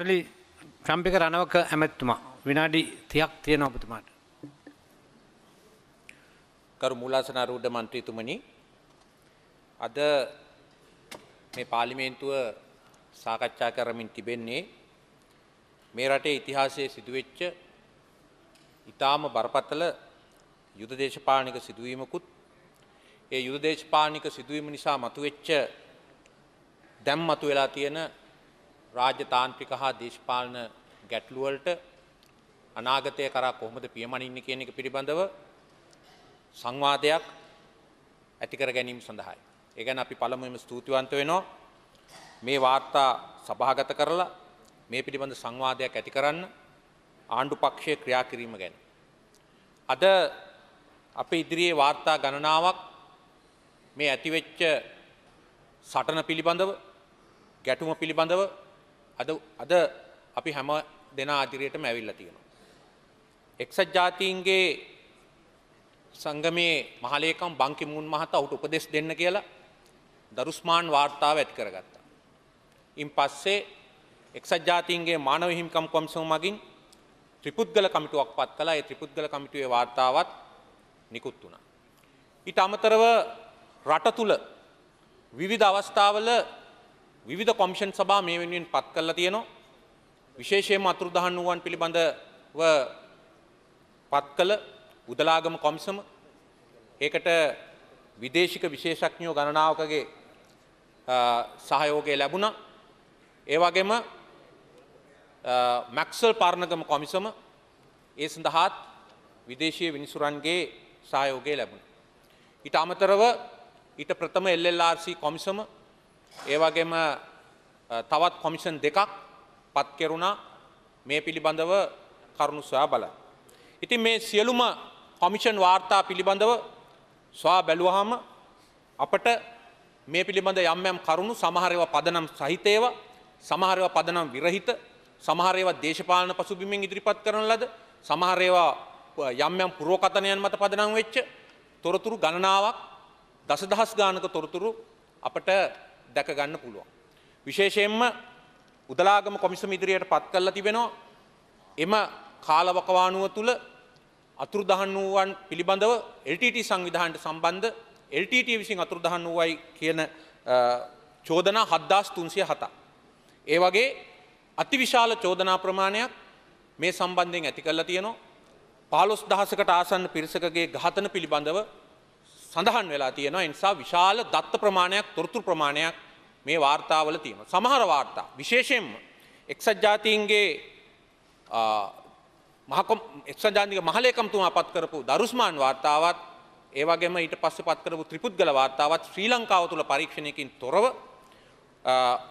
ටලි ට්‍රම්පික රණවක ඇමැත්තුමා විනාඩි තියක් තියෙන ඔබතුමාට. කරු මුලාසන අරූඩ මන්ත්‍රීතුමනි අද මේ පාලිමේන්තුව සාකච්ඡා කරමින් තිබෙන්නේ මේ රටේ ඉතිහාසයේ සිදුවෙච්ච ඉතාම බරපතල යුද දේශපාලනික සිදුවීමකුත් ඒ යුද දේශපාලනික සිදුවීම නිසා මතුවෙච්ච දැම් මතු වෙලා තියෙන රාජ්‍යතාන්ත්‍රික හා දේශපාලන ගැටලුවලට අනාගතය කරා කොහොමද පියමනින්න කියන එක පිළිබඳව සංවාදයක් ඇතිකර ගැනීම සඳහායි. ඒ ගැන අපි පළමුවෙන්ම ස්තුතිවන්ත වෙනවා. මේ වාර්තා සභාගත කරලා මේ පිළිබඳ සංවාදයක් ඇති කරන්න ආණ්ඩු පක්ෂයේ ක්‍රියා කිරීම ගැන. අද අපේ ඉදිරියේ වාර්තා ගණනාවක් මේ ඇතිවෙච්ච සටන පිළිබඳව ගැටුම පිළිබඳව අද අද අපි හැම දෙනා අදිරියටම ඇවිල්ලා තියෙනවා. එක්සත් ජාතීන්ගේ සංගමේ මහලේකම් බංකිමුන් මහතා ඔහුට උපදෙස් දෙන්න කියලා දරුස්මාන් වාර්තාව ඇති කරගත්තා. ඉන් පස්සේ එක්සත් ජාතීන්ගේ මානව හිමිකම් කොමිසම මගින් ත්‍රිපුද්ගල කමිටුවක් පත් කළා. ඒ ත්‍රිපුද්ගල කමිටුවේ වාර්තාවත් නිකුත් වුණා. ඊට අමතරව රට තුල විවිධ අවස්ථාවල විධ කොමිෂන් සභා මේ වෙනුවෙන් පත් කරලා තියෙනවා. විශේෂයෙන්ම අතුරුදහන් වූවන් පිළිබඳව පත් කළ උදලාගම කොමිසම ඒකට විදේශික විශේෂඥයෝ ගණනාවකගේ සහයෝගය ලැබුණා. ඒ වගේම මැක්සල් පාරණගම කොමිසම ඒ සඳහාත් විදේශීය විනිසුරන්ගේ සහයෝගය ලැබුණා. ඊට අමතරව ඊට ප්‍රථම LLRC කොමිසම ඒවගේම තවත් කොමිෂන් දෙකක් පත් කෙරුණා මේ පිළිබඳව කරුණු සොයා බල. ඉතින් මේ සියලුම කොමිෂන් වාර්තා පිළිබඳව ස්වා බැලුවහම අපට මේ පිළිබඳ යම් යම් කරුණු සමහරව පදනම් සහිතේව සමහරව පදනම් විරහිත සමහරව දේශපාලන පසුබිමින් ඉදිරිපත් කරන ලද සමහරේවා යම් යම් පුරෝකතනයන් මත පදනම් වෙච්ච තොරතුරු ගණනාවක් දසදහස් ගානක තොරතුරු අපට දැක ගන්න පුළුවන්. විශේෂයෙන්ම උදලාගම කොමිසම ඉදිරියට පත් කරලා තිබෙනවා. එම කාලවකවානුව තුළ අතුරුදහන් වූවන් පිළිබඳව LTT සංවිධානයට සම්බන්ධ LTT විසින් අතුරුදහන් වූවයි කියන චෝදනා 7307. ඒ වගේ අතිවිශාල චෝදනා ප්‍රමාණයක් මේ සම්බන්ධයෙන් ඇති කරලා තියෙනවා. 15000කට ආසන්න පිරිසකගේ ඝාතන පිළිබඳව සඳහන් වෙලා තියෙනවා. ඒ නිසා විශාල දත්ත ප්‍රමාණයක්, තොරතුරු ප්‍රමාණයක් මේ වාර්තාවල තියෙන. සමහර වාර්තා විශේෂයෙන්ම එක්සත් ජාතීන්ගේ මහකොම් එක්සත් ජාතික මහලේකම්තුමා පත් කරපු දරුස්මාන් වාර්තාවත් ඒ වගේම ඊට පස්සේ පත් කරපු ත්‍රිපුද්ගල වාර්තාවත් ශ්‍රී ලංකාව තුළ පරීක්ෂණයකින් තොරව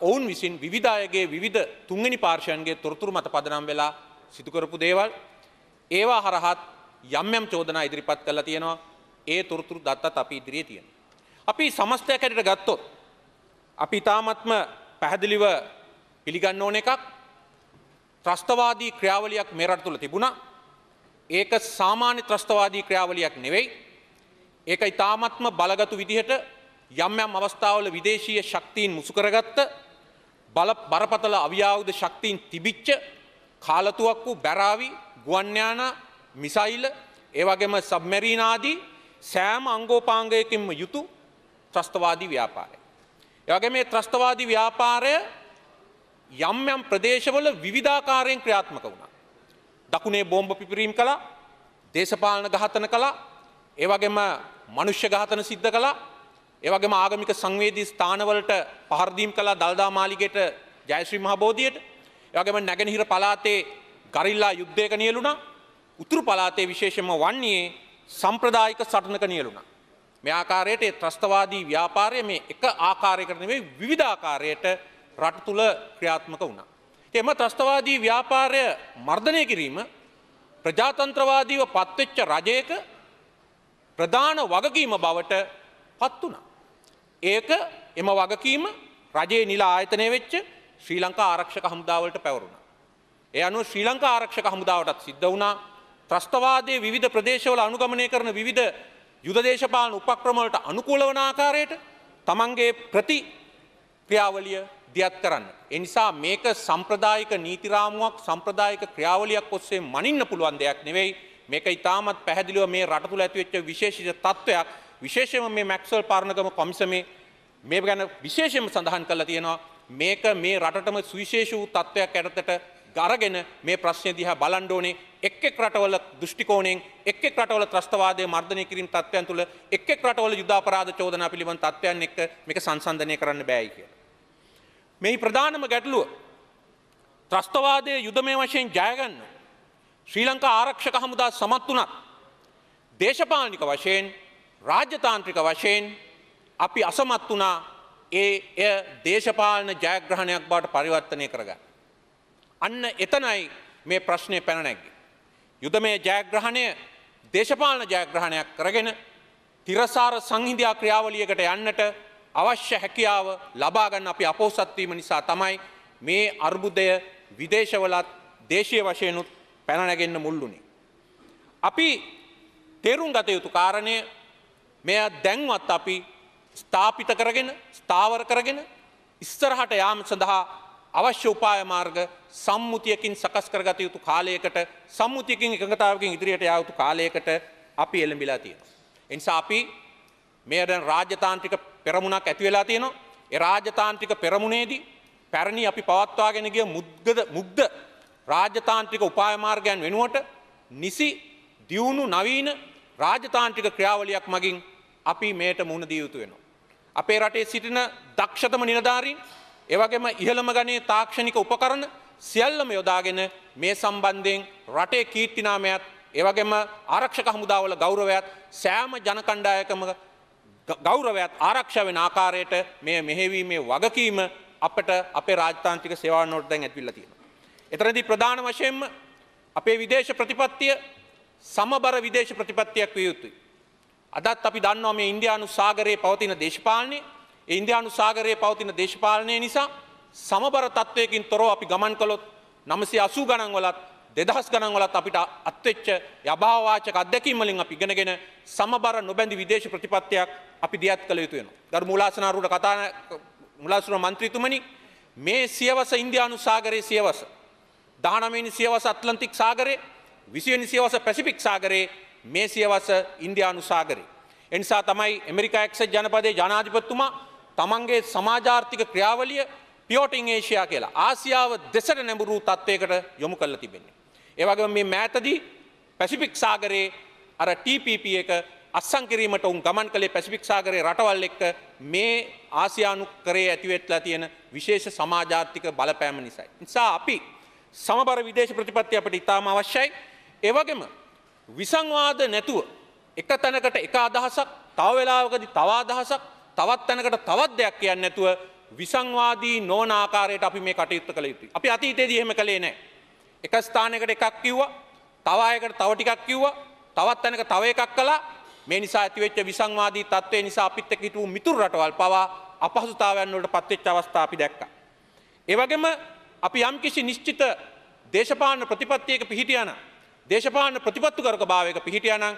ඔවුන් විසින් විවිධායගේ විවිධ තුන්වෙනි පාර්ශයන්ගේ තොරතුරු මත පදනම් වෙලා සිදුකරපු දේවල් ඒවා හරහත් යම් යම් චෝදනා ඉදිරිපත් කරලා තියෙනවා ඒ තොරතුරු දත්තත් අපි ඉදිරියේ තියෙනවා. අපි සමස්තයක් හැටියට ගත්තොත් අපි ඉතාමත්ම පැහැදිලිව පිළිගන්න ඕන එකක් ත්‍රස්තවාදී ක්‍රියාවලියක් මේ රට තුළ තිබුණා. ඒක සාමාන්‍ය ත්‍රස්තවාදී ක්‍රියාවලියක් නෙවෙයි. ඒක ඉතාමත්ම බලගතු විදිහට යම් යම් අවස්ථාවල විදේශීය ශක්තියින් මුසු කරගත්ත බල බරපතල අවියාවුද ශක්තියින් තිබිච්ච කාලතුවක් වූ බැරාවි, ගුවන්යාන, මිසයිල්, ඒ වගේම සබ්මරීන ආදී සෑම අංගෝපාංගයකින්ම යුතු ත්‍රස්තවාදී ව්‍යාපාරයක්. එවගේ මේ ත්‍රස්තවාදී ව්‍යාපාරය යම් යම් ප්‍රදේශවල විවිධාකාරයෙන් ක්‍රියාත්මක වුණා. දකුණේ බෝම්බ පිපිරීම් කළා, දේශපාලන ඝාතන කළා, ඒ වගේම මනුෂ්‍ය ඝාතන සිද්ධ කළා, ඒ වගේම ආගමික සංවේදී ස්ථානවලට පහර දීම් කළා දල්දා මාලිගයට ජයශ්‍රී මහබෝධියට, ඒ වගේම නැගෙනහිර පළාතේ ගරිල්ලා යුද්ධයක නියලුණා, උතුරු පළාතේ විශේෂයෙන්ම වන්නේ සම්ප්‍රදායික සටනක නියලුණා. මේ ආකාරයට ඒ ත්‍රස්තවාදී ව්‍යාපාරය මේ එක ආකාරයකට නෙවෙයි විවිධාකාරයට රට තුල ක්‍රියාත්මක වුණා. එම ත්‍රස්තවාදී ව්‍යාපාරය මර්ධනය කිරීම ප්‍රජාතන්ත්‍රවාදීව පත්වෙච්ච රජයක ප්‍රධාන වගකීම බවට පත් වුණා. ඒක එම වගකීම රජයේ නිල ආයතනය වෙච්ච ශ්‍රී ලංකා ආරක්ෂක හමුදාවලට පැවරුණා. ඒ අනුව ශ්‍රී ලංකා ආරක්ෂක හමුදාවටත් සිද්ධ වුණා. ත්‍රස්තවාදයේ විවිධ ප්‍රදේශවල අනුගමනය කරන විවිධ යුද දේශපාලන උපක්‍රමවලට අනුකූල වන ආකාරයට තමන්ගේ ප්‍රති ක්‍රියාවලිය දියත් කරන්න. එනිසා මේක සම්ප්‍රදායික නීති රාමුවක් සම්ප්‍රදායික ක්‍රියාවලියක් ඔස්සේ මනින්න පුළුවන් දෙයක් නෙවෙයි. මේක ඊටමත් පැහැදිලිව මේ රට තුල ඇතිවෙච්ච විශේෂිත තත්වයක්. විශේෂයෙන්ම මේ මැක්ස්වල් පාරණගම කොමිසමේ මේ ගැන විශේෂයෙන්ම සඳහන් කරලා තියෙනවා. මේක මේ රටටම සුවිශේෂ වූ තත්වයක් යටතට අරගෙන මේ ප්‍රශ්නය දිහා බලන්න ඕනේ එක් එක් රටවල දෘෂ්ටි කෝණයෙන් එක් එක් රටවල ත්‍රස්තවාදය මර්ධනය කිරීම තත්ත්වයන් තුළ එක් එක් රටවල යුදාපරාධ චෝදනා පිළිබඳ තත්ත්වයන් එක්ක මේක සංසන්දනය කරන්න බෑයි කියලා. මෙහි ප්‍රධානම ගැටලුව ත්‍රස්තවාදයේ යුදමය වශයෙන් ජයගන්න ශ්‍රී ලංකා ආරක්ෂක හමුදා සමත් වුණත් දේශපාලනික වශයෙන් රාජ්‍යතාන්ත්‍රික වශයෙන් අපි අසමත් වුණා ඒ එය දේශපාලන ජයග්‍රහණයක් බවට පරිවර්තනය කරගන්න. අන්න එතනයි මේ ප්‍රශ්නය පැන නැග්ගේ. යුදමය ජයග්‍රහණය දේශපාලන ජයග්‍රහණයක් කරගෙන තිරසාර සංහිඳියා ක්‍රියාවලියකට යන්නට අවශ්‍ය හැකියාව ලබා ගන්න අපි අපෝසත් වීම නිසා තමයි මේ අර්බුදය විදේශවලත් දේශීය වශයෙන් උත් පැන නැගෙන්න මුල් වුණේ. අපි තේරුම් ගත යුතු කාරණය මෙය දැන්වත් අපි ස්ථාපිත කරගෙන ස්ථාවර කරගෙන ඉස්සරහට යාම සඳහා අවශ්‍ය උපාය මාර්ග සම්මුතියකින් සකස් කරගත යුතු කාලයකට සම්මුතියකින් එකඟතාවකින් ඉදිරියට යා යුතු කාලයකට අපි එළඹිලා තියෙනවා. ඒ නිසා අපි මේ දැන් රාජ්‍යතාන්ත්‍රික පෙරමුණක් ඇති වෙලා තියෙනවා. ඒ රාජ්‍යතාන්ත්‍රික පෙරමුණේදී පැරණි අපි පවත්වාගෙන ගිය මුද්ගද මුග්ධ රාජ්‍යතාන්ත්‍රික උපාය මාර්ගයන් වෙනුවට නිසි දියුණු නවීන රාජ්‍යතාන්ත්‍රික ක්‍රියාවලියක් මගින් අපි මේට මුහුණ දිය යුතු වෙනවා. අපේ රටේ සිටින දක්ෂතම නිලධාරීන් ඒවගේම ඉහළම ගනේ තාක්ෂණික උපකරණ සියල්ලම යොදාගෙන මේ සම්බන්ධයෙන් රටේ කීර්තිනාමයත් ඒවගේම ආරක්ෂක හමුදාවල ගෞරවයත් සෑම ජනකණ්ඩායකම ගෞරවයත් ආරක්ෂා වෙන ආකාරයට මේ මෙහෙවීමේ වගකීම අපට අපේ රාජතාන්ත්‍රික සේවාවනෝට දැන් ඇතිවිලා තියෙනවා. එතනදී ප්‍රධාන වශයෙන්ම අපේ විදේශ ප්‍රතිපත්තිය සමබර විදේශ ප්‍රතිපත්තියක් විය යුතුයි. අදත් අපි දන්නවා මේ ඉන්දියානු සාගරයේ පවතින දේශපාලනයේ ඉන්දයානු සාගරයේ පවතින දේශපාලනය නිසා සමබර තත්ත්වයකින් තොරෝ අපි ගමන් කළොත් නමසේ අසූ ගණන් වලත් දෙදහස් ගණන් වලත් අපිට අත්වෙච්ච යභාවාචක අත්දැකීම් වලින් අපි ඉගෙනගෙන සමබර නොබැඳි විදේශ ප්‍රතිපත්තියක් අපි දියත් කළ යුතු වෙනවා. ගරු මුලාසනාරුවට කතා මුලාසුර මන්ත්‍රීතුමනි මේ සියවස ඉන්දියානු සාගරයේ සියවස 19 වෙනි සියවස ඇට්ලන්ටික් සාගරයේ 20 වෙනි සියවස පැසිෆික් සාගරයේ මේ සියවස ඉන්දියානු සාගරේ. එනිසා තමයි ඇමරිකා එක්සත් ජනපදයේ ජනාධිපතිතුමා තමන්ගේ සමාජාර්ථික ක්‍රියාවලිය පියෝටිං ඒෂයා කියලා ආසියාව දෙසට නැඹුරු තත්ත්වයකට යොමු කරලා තිබෙන්නේ. ඒ වගේම මේ මෑතදී පැසිෆික් සාගරයේ අර TPP එක අත්සන් කිරීමට උන් ගමන් කළේ පැසිෆික් සාගරයේ රටවල් එක්ක මේ ආසියානු කරේ ඇතිවෙట్లా තියෙන විශේෂ සමාජාර්ථික බලපෑම නිසායි. නිසා අපි සමබර විදේශ ප්‍රතිපත්තිය අපිට ඉතාම අවශ්‍යයි. ඒ වගේම විසංවාද නැතුව එක තැනකට එක අදහසක් තව වෙලාවකදී තව අදහසක් තවත් තැනකට තවත් දෙයක් කියන්න නැතුව විසංවාදී නෝන ආකාරයට අපි මේ කටයුත්ත කළ යුතුයි. අපි අතීතයේදී එහෙම කළේ නැහැ. එක ස්ථානයකට එකක් කිව්වා, තව අයකට තව ටිකක් කිව්වා, තවත් තැනක තව එකක් කළා. මේ නිසා ඇතිවෙච්ච විසංවාදී තත්ත්වය නිසා අපිත් එක්ක හිටපු මිතුරු රටවල් පවා අපහසුතාවයන් වලට පත්වෙච්ච අවස්ථා අපි දැක්කා. ඒ වගේම අපි යම්කිසි නිශ්චිත දේශපාලන ප්‍රතිපත්තියක පිහිටියා නම් දේශපාලන ප්‍රතිපත්තිකරක භාවයක පිහිටියා නම්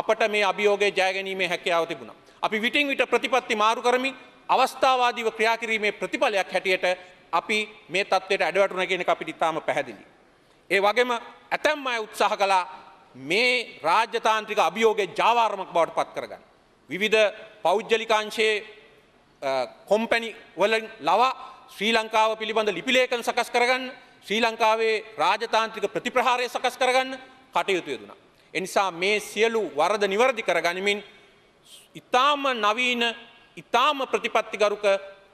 අපට මේ අභියෝගය ජය ගැනීමේ හැකියාව තිබුණා. අපි විටින් විට ප්‍රතිපත්ති මාරු කරමින් අවස්ථාවාදීව ක්‍රියා කිරීමේ ප්‍රතිඵලයක් හැටියට අපි මේ தത്വයට ඇඩවටුණ කියන එක අපිට ඉතාම පැහැදිලි. ඒ වගේම ඇතැම් අය උත්සාහ කළා මේ රාජ්‍යතාන්ත්‍රික අභියෝගයේ ජාවාරමක් බවට පත් කරගන්න. විවිධ පෞද්ගලිකාංශයේ කොම්පැනි වලින් ලවා ශ්‍රී ලංකාව පිළිබඳ ලිපිලේඛන සකස් කරගන්න ශ්‍රී ලංකාවේ රාජතාන්ත්‍රික ප්‍රතිප්‍රහාරය සකස් කරගන්න කටයුතු යෙදුණා. එනිසා මේ සියලු වරද නිවැරදි කරගනිමින් ඉතාම නවීන ඉතාම ප්‍රතිපත්තිගරුක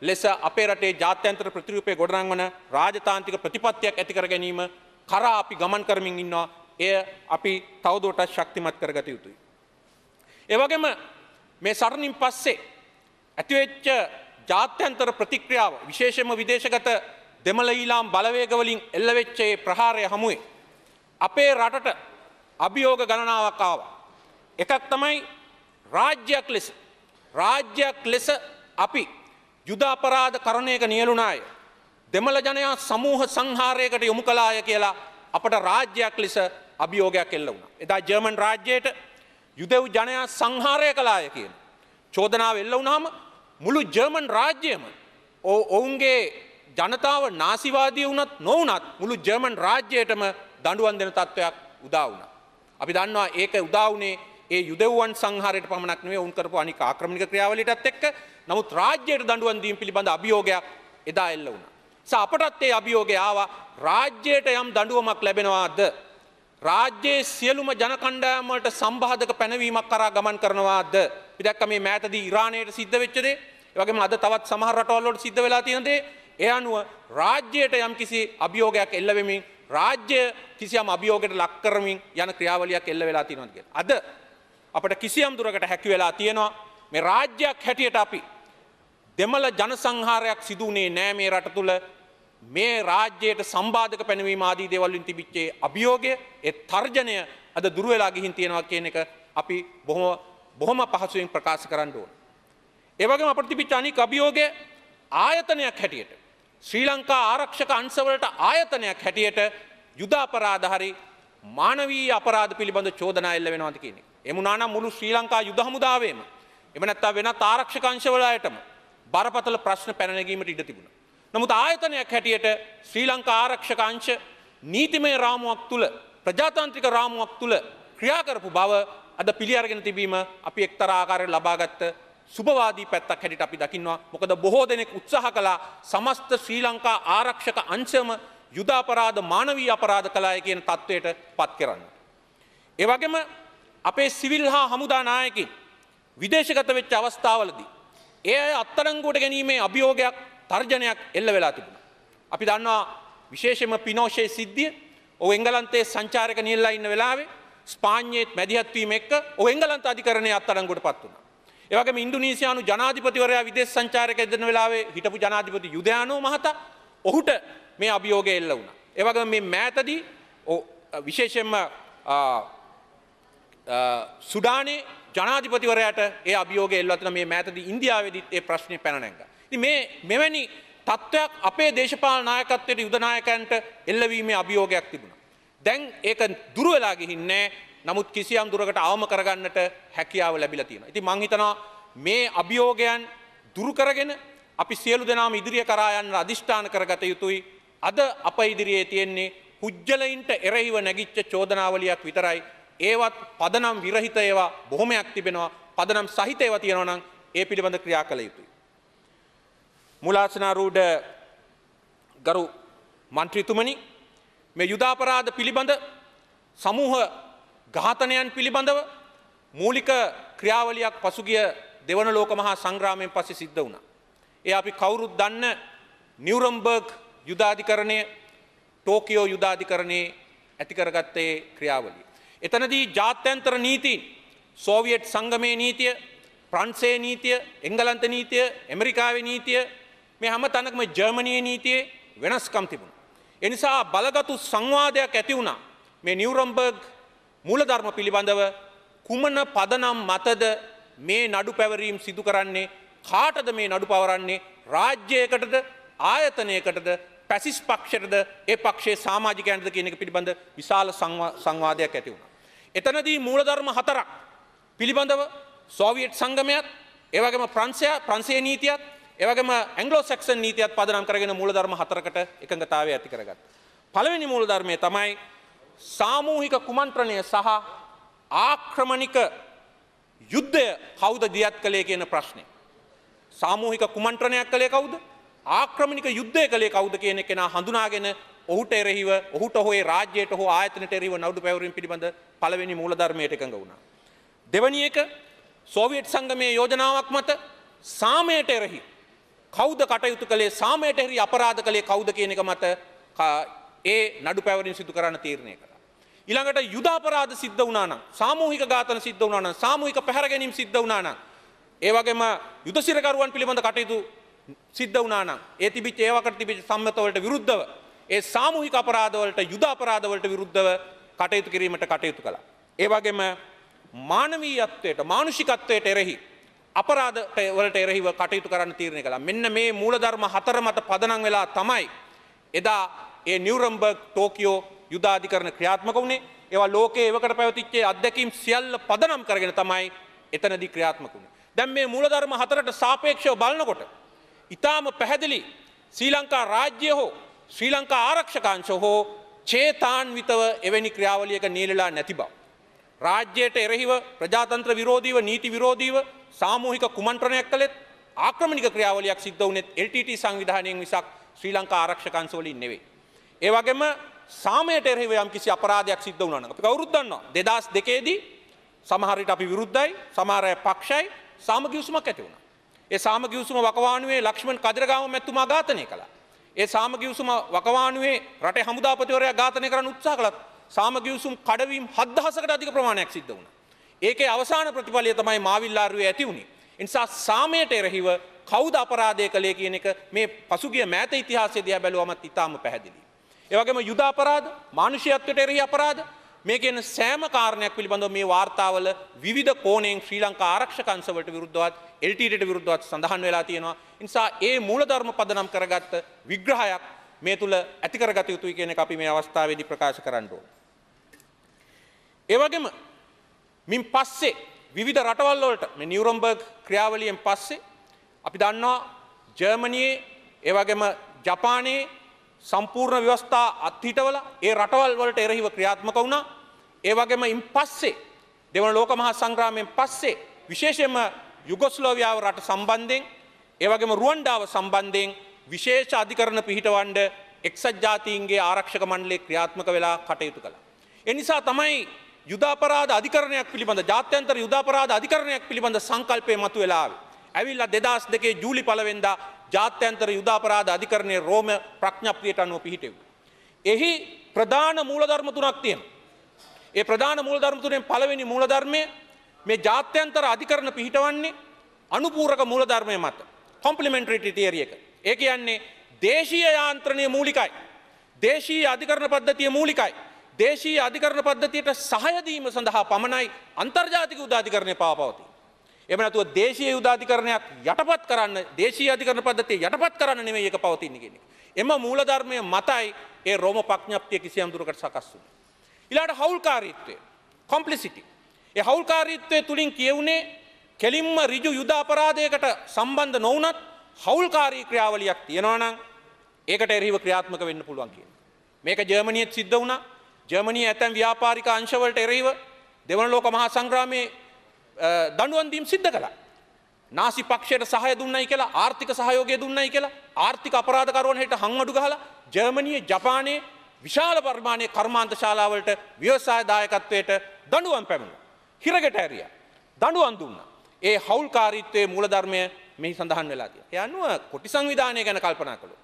ලෙස අපේ රටේ ජාත්‍යන්තර ප්‍රතිරූපය ගොඩනංවන රාජතාන්තික ප්‍රතිපත්තියක් ඇතිකර ගැනීම කරා අපි ගමන් කරමින් ඉන්නවා එය අපි තවදෝටත් ශක්තිමත් කරගත යුතුයි. එවගේම මේ සරණින් පස්සේ ඇතිවෙච්ච ජාත්‍යන්තර ප්‍රතික්‍රියාව විශේෂම විදේශගත දෙමළ ඊලාම් බලවේගවලින් එල්ලවෙච්චේ ප්‍රහාරය හමුවේ. අපේ රටට අභියෝග ගණනාවක් ආවා. එකක් තමයි රාජ්‍යයක් ලෙස රාජ්‍යයක් ලෙස අපි යුදාපරාධ කරණයක නියලුණාය. දෙමළ ජනයා සමූහ සංහාරයකට යොමු කලාය කියලා අපට රාජ්‍යයක් ලෙස අභියෝගයක් එල්ල වුණා. එදා ජර්මන් රාජ්‍යයට යුදෙව් ජනයා සංහාරය කළාය කියන චෝදනාව එල්ල වුණාම මුළු ජර්මන් රාජ්‍යයම ඔවුන්ගේ ජනතාව නාසිවාදී වුණත් නොවුනත් මුළු ජර්මන් රාජ්‍යයටම දඬුවම් දෙන තත්වයක් උදා වුණා. අපි දන්නවා ඒක උදා වුණේ ඒ යුදෙව්වන් සංහාරයට පමණක් නෙවෙයි වුන් කරපු අනික ආක්‍රමණික ක්‍රියාවලියටත් එක්ක නමුත් රාජ්‍යයට දඬුවම් දීම පිළිබඳ අභියෝගයක් එදා එල්ල වුණා. අපටත් ඒ අභියෝගය ආවා රාජ්‍යයට යම් දඬුවමක් ලැබෙනවාද රාජ්‍යයේ සියලුම ජන කණ්ඩායමට සම්බාධක පැනවීමක් කරා ගමන් කරනවාද අපි දැක්ක මේ මෑතදී ඉරානයට සිද්ධ වෙච්ච දේ ඒ වගේම අද තවත් සමහර රටවල් වල සිද්ධ වෙලා තියෙන දේ ඒ අනුව රාජ්‍යයට යම් කිසි අභියෝගයක් එල්ල වෙමින් රාජ්‍ය කිසියම් අභියෝගයකට ලක් කරමින් යන ක්‍රියාවලියක් එල්ල වෙලා තියෙනවා කියලා. අද අපට කිසියම් දුරකට හැකිවෙලා තියෙනවා මේ රාජ්‍යයක් හැටියට අපි දෙමළ ජන සංහාරයක් සිදුවනේ නෑ මේ රට තුළ මේ රාජ්‍යයට සම්බාධක පැනවීම ආදී දේවල්ලින් තිබිච්චේ අභියෝගය ඒ තර්ජනය අද දුරවෙලා ගිහින් තියෙනවා කියන එක අපි බොහොම බොහොම පහසුවෙන් ප්‍රකාශ කරන්න ඕන. ඒ වගේම අපිට තිබිච්ච අනික් අභියෝගය ආයතනයක් හැටියට ශ්‍රී ලංකා ආරක්ෂක අංශවලට ආයතනයක් හැටියට යුද අපරාධ හරි මානවී අපරාධ පිළිබඳ චෝදනා එල්ල වෙනවාද කියන එක. එමුණානම් මුළු ශ්‍රී ලංකා යුද හමුදාවේම එම නැත්නම් වෙනත් ආරක්ෂක අංශවලටම බරපතල ප්‍රශ්න පැන නැගීමට ඉඩ තිබුණා. නමුත් ආයතනයක් හැටියට ශ්‍රී ලංකා ආරක්ෂක අංශ නීතිමය රාමුවක් තුළ ප්‍රජාතාන්ත්‍රික රාමුවක් තුළ ක්‍රියා කරපු බව අද පිළි අරගෙන තිබීම අපි එක්තරා ආකාරයකට ලබාගත් සුභවාදී පැත්තක් හැටියට අපි දකින්නවා. මොකද බොහෝ දෙනෙක් උත්සාහ කළා සමස්ත ශ්‍රී ලංකා ආරක්ෂක අංශම යුද අපරාධ මානවී අපරාධ කලාය කියන තත්ත්වයට පත් කරන්න. එවගේම අපේ සිවිල් හා හමුදා නායකින් විදේශගත වෙච්ච අවස්ථාවලදී. ඒ අය අත්තරංගුවට ගැනීමේ අභියෝගයක් තර්ජනයක් එල්ල වෙලා තිබුණ. අපි දන්නවා විශේෂම පිනෝෂයේ සිද්ධිය ඔ එංගලන්තේ සංචාරක නිල්ලා ඉන්න වෙලාවේ ස්පාඥයේත් මැදිහත්වීම එක්ක ඔ එංගලන්ත අධිකරණය අත්තරංගුවට පත් වුණා. ඒවගේ ඉන්දුනීසියානු ජනාධිපතිවරයා විදේශ සංචාරක දෙන වෙලාවේ හිටපු ජනාධිපති යුදයානෝ මහතා ඔහුට මේ අභියෝග එල්ල වුණා. ඒ වගේම මේ මෑතදී විශේෂයෙන්ම සුඩානේ ජනාධිපතිවරයාට ඒ අභියෝගය එල්ලලා තියෙන මේ මෑතදී ඉන්දියාවේදීත් ඒ ප්‍රශ්නේ පැන නැංගා. ඉතින් මේ මෙවැනි තත්ත්වයක් අපේ දේශපාලන නායකත්වයට යුද නායකයන්ට එල්ලවීමේ අභියෝගයක් තිබුණා. දැන් ඒක දුර වෙලා ගිහින්නේ නමුත් කිසියම් දුරකට අවම කරගන්නට හැකියාව ලැබිලා තියෙනවා. ඉතින් මං හිතනවා මේ අභියෝගයන් දුරු කරගෙන අපි සියලු දෙනාම ඉදිරිය කරා යන්න අදිෂ්ඨාන කරගත යුතුයි. අද අප ඉදිරියේ තියෙන්නේ හුජ්ජලයින්ට එරෙහිව නැගිච්ච චෝදනාවලියක් විතරයි. ඒවත් පදනම් විරහිත ඒවා බොහොමයක් තිබෙනවා. පදනම් සහිත ඒවා තියෙනවා නම් ඒ පිළිබඳ ක්‍රියා කළ යුතුයි. මුලාසනාරූඪ ගරු මන්ත්‍රීතුමනි මේ යුදාපරාධ පිළිබඳ සමූහ ඝාතනයන් පිළිබඳව මූලික ක්‍රියාවලියක් පසුගිය දෙවන ලෝක මහා සංග්‍රාමයෙන් පස්සේ සිද්ධ වුණා. ඒ අපි කවුරුත් දන්න නිවුරම්බර්ග් යුදාධිකරණය ටෝකියෝ යුදාධිකරණයේ ඇතිකරගත්තේ ක්‍රියාවලිය. එතනදී ජාත්‍යන්තර නීතින් සෝවියට් සංගමයේ නීතිය ප්‍රන්සේ නීතිය එංගලන්ත නීතිය ඇමරිකාවේ නීතිය මේ හැම තැනකම ජර්මනයේ නීතියේ වෙනස්කම් තිබුණා. එනිසා බලගතු සංවාදයක් ඇති වුණා මේ නිවරම්බර්ග් මූලධර්ම පිළිබඳව කුමන පදනම් මතද මේ නඩු පැවරීම් සිදු කරන්නේ කාටද මේ නඩු පවරන්නේ රාජ්‍යයකටද ආයතනයකටද පැසිස් පක්ෂයටද ඒ පක්ෂයේ සමාජිකයන්ට කියන එක පිළිබඳ විශාල සංවාදයක් ඇති වුණා. එතනදී මූලධර්ම හතරක් පිළිබඳව සෝවියට් සංගමයත් ඒවගේම ප්‍රංශය ප්‍රංශයේ නීතියත් ඒවගේම ඇංග්ලෝ සැක්සන් නීතියත් පදනම් කරගෙන මූලධර්ම හතරකට එකඟතාවය ඇති කරගත්තා. පළවෙනි මූලධර්මය තමයි සාමූහික කුමන්ත්‍රණය සහ ආක්‍රමණික යුද්ධය කවුද දියත් කළේ කියන ප්‍රශ්නේ. සාමූහික කුමන්ත්‍රණයක් කළේ කවුද? ආක්‍රමණික යුද්ධය කළේ කවුද කියන කෙනා හඳුනාගෙන ඔහුට එරෙහිව ඔහුට හෝ රාජ්‍යයට හෝ ආයතනයට එරෙහිව නඩු පැවරීම පිළිබඳ පළවෙනි මූලධර්මයට එකඟ වුණා. දෙවැනි එක සෝවියට් සංගමයේ යෝජනාවක් මත සාමයට එරෙහි කවුද කටයුතු කළේ සාමයට එරෙහි අපරාධ කළේ කවුද කියන එක මත ඒ නඩු පැවරීම සිදු කරන්න තීරණය කළා. ඊළඟට යුද අපරාධ සිද්ධ වුණා නම් සාමූහික ඝාතන සිද්ධ වුණා නම් සාමූහික පැහැර ගැනීම සිද්ධ වුණා නම් ඒ වගේම යුද සිරකරුවන් පිළිබඳ කටයුතු සිද්ධ වුණා නම් ඒ තිබිච්ච ඒවකට තිබිච්ච සම්මතවලට විරුද්ධව ඒ සාමූහික අපරාධවලට යුද අපරාධවලට විරුද්ධව කටයුතු කිරීමට කටයුතු කළා. ඒ වගේම මානවීයත්වයට මානුෂිකත්වයට එරෙහි අපරාධ වලට එරෙහිව කටයුතු කරන්න තීරණය කළා. මෙන්න මේ මූලධර්ම හතර මත පදනම් වෙලා තමයි එදා ඒ නිවරම්බර්ග් ටෝකියෝ යුද අධිකරණ ක්‍රියාත්මක වුණේ. ඒවා ලෝකයේ එවකට පැවතිච්ච අත්දැකීම් සියල්ල පදනම් කරගෙන තමයි එතනදී ක්‍රියාත්මක වුණේ. දැන් මේ මූලධර්ම හතරට සාපේක්ෂව බලනකොට ඉතාම පැහැදිලි ශ්‍රී ලංකා රාජ්‍ය හෝ ශ්‍රී ලංකා ආරක්ෂකාංශ හෝ චේතාන්විතව එවැනි ක්‍රියාවලියක නීලලා නැති බව. රාජ්‍යයට එරෙහිව ප්‍රජාතන්ත්‍ර විරෝධීව නීති විරෝධීව සාමූහික කුමන්ත්‍රණයක් කළෙත් ආක්‍රමණික ක්‍රියාවලියක් සිද්ධ වුණෙත් LTT සංවිධානයෙන් විසක් ශ්‍රී ලංකා ආරක්ෂකංශ වලින් නෙවෙයි. ඒ වගේම සාමයට එරෙහිව යම්කිසි අපරාධයක් සිද්ධ වුණා නම් අපි කවුරුත් දන්නවා 2002 දී සමහර විට අපි විරුද්ධයි, සමහර අය පක්ෂයි, සාම කිවිසුමක් ඇති වුණා. ඒ සාමගිවසුම වකවානුවේ ලක්ෂ්මන් කදරගාම මැතුමා ඝාතනය කළා. ඒ සාමගිවසුම වකවානුවේ රටේ හමුදාපතිවරයා ඝාතනය කරන්න උත්සාහ කළත් සාමගිවසුම් කඩවීම් 7000කට අධික ප්‍රමාණයක් සිද්ධ වුණා. ඒකේ අවසාන ප්‍රතිඵලය තමයි මාවිල්ලාරුවේ ඇති වුණේ. ඒ නිසා සාමයට එරෙහිව කවුද අපරාධය කළේ කියන එක මේ පසුගිය මෑත ඉතිහාසයේ දිහා බැලුවමත් ඉතාම පැහැදිලියි. ඒ වගේම යුද අපරාධ, මානුෂිකත්වයට එරෙහි අපරාධ මේකෙන් සෑම කාරණයක් පිළිබඳව මේ වාර්තාවල විධ කෝනයෙන් ශ්‍රී ලංකා ආරක්ෂකන්සවට විරුද්ධවත් එල්ටට විරුද්ධවත් සඳහන් වෙලා තියෙනවා. නිසා ඒ මූලධර්ම පදනම් කරගත්ත විග්‍රහයක් මේ තුළ ඇතිකරගත යුතුයි කියන අපි මේ අවස්ථාවේදී ප්‍රකාශ කරන්නට ඕන. ඒවගේම මින් පස්සේ විවිධ රටවල් වලට මේ නියුරම්බර්ග් ක්‍රියාවලියෙන් පස්සේ අපි දන්නවා ජර්මනියේ ඒ වගේම ජපානයේ සම්පූර්ණ ව්‍යවස්ථා අත්හිටවල ඒ රටවල් වලට එරෙහිව ක්‍රියාත්මක වුණා. ඒ වගේම ඉන් පස්සේ දෙවන ලෝක මහා සංග්‍රාමයෙන් පස්සේ විශේෂයෙන්ම යුගොස්ලෝවියාව රට සම්බන්ධයෙන් ඒ වගේම රුවන්ඩාව සම්බන්ධයෙන් විශේෂ අධිකරණ පිහිටවන්න එක්සත් ජාතීන්ගේ ආරක්ෂක මණ්ඩලය ක්‍රියාත්මක වෙලා කටයුතු කළා. ඒ නිසා තමයි යුදාපරාධ අධිකරණයක් පිළිබඳ ජාත්‍යන්තර යුදාපරාධ අධිකරණයක් පිළිබඳ සංකල්පය මතුවලා ආවේ. ඇවිල්ලා 2002 ජූලි 1 වෙනිදා ජාත්‍යන්තර යුදාපරාධ අධිකරණයේ රෝම ප්‍රඥප්තියට අනුව පිහිටෙව්වා. එහි ප්‍රධාන මූලධර්ම තුනක් තියෙනවා. ඒ ප්‍රධාන මූලධර්ම තුනෙන් පළවෙනි මූලධර්මය මේ ජාත්‍යන්තර අධිකරණ පිහිටවන්නේ අනුපූරක මූලධර්මය මත කොම්පලිමෙන්ටරිටි තියරිය එක. ඒ කියන්නේ දේශීය යාන්ත්‍රණය මූලිකයි. දේශීය අධිකරණ පද්ධතිය මූලිකයි. දේශීය අධිකරණ පද්ධතියට සහයදීම සඳහා පමණයි අන්තර්ජාතික උදාධිකරණය පාපවති. එම නැතුව දේශීය උදාධිකරණයක් යටපත් කරන්න දේශීය අධිකරණ පද්ධතිය යටපත් කරන්න නෙමෙයි ඒක පවතින්නේ කියන්නේ. එම මූලධර්මය මතයි ඒ රෝම ප්‍රඥප්තිය කිසියම් දුරකට සකස් වුනේ. ඉලාට හවුල්කාරීත්වය කොම්පලිසිටි. ඒ හවුල්කාරීත්වය තුළින් කියවුනේ කෙලින්ම රිජු යුද අපරාධයකට සම්බන්ධ නොවනත් හවුල්කාරී ක්‍රියාවලියක් තියෙනවනම් ඒකට එරහිව ක්‍රියාත්මක වෙන්න පුළුවන් කියන. මේක ජර්මනියත් සිද්ධ වුණා. ජර්මනිය ඇතැම් ව්‍යාපාරික අංශවලට එරහිව දෙවන ලෝක මහා සංග්‍රාමයේ දඬුවම් දීම් සිද්ධ කළා. නාසි පක්ෂයට සහය දුන්නයි කියලා ආර්ථික සහයෝගය දුන්නයි කියලා ආර්ථික අපරාධකරුවන් හෙට හංවඩු ගහලා ජර්මනිය ජපානයේ විශාල පර්මාණය කර්මාන්ත ශාලාවලට ව්‍යවසායදායකත්වයට දඩුවම් පැමිණ. හිරගෙට ඇරිය. දඩුවන් දුන්න. ඒ හවුල්කාරීත්වයේ මූලධර්මය මෙහි සඳහන් වෙලාතිය. එය අනුව කොටි සංවිධානය ගැන කල්පනා කළු.